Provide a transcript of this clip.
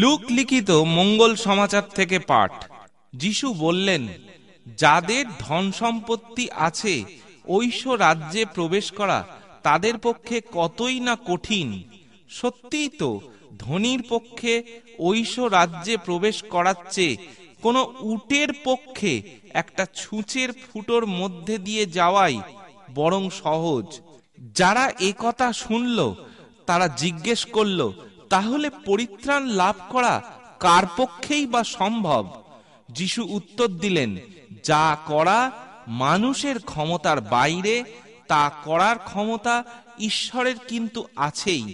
look লিখিত মঙ্গল সমাচার থেকে পাঠ যিশু বললেন যাদের ধন সম্পত্তি আছে ঐশ্ব রাজ্যে প্রবেশ করা তাদের পক্ষে কতই না কঠিন সত্যিই তো ধনির পক্ষে ঐশ্ব রাজ্যে প্রবেশ করার চেয়ে কোনো উটের পক্ষে একটা ছুঁচের ফুটোর মধ্যে দিয়ে যাওয়াই বরং সহজ যারা একথা শুনল তারা জিজ্ঞেস করলো তাহলে পরিত্রাণ লাভ করা কার পক্ষেই বা সম্ভব যিশু উত্তর দিলেন যা করা মানুষের ক্ষমতার বাইরে তা করার ক্ষমতা ঈশ্বরের কিন্তু আছেই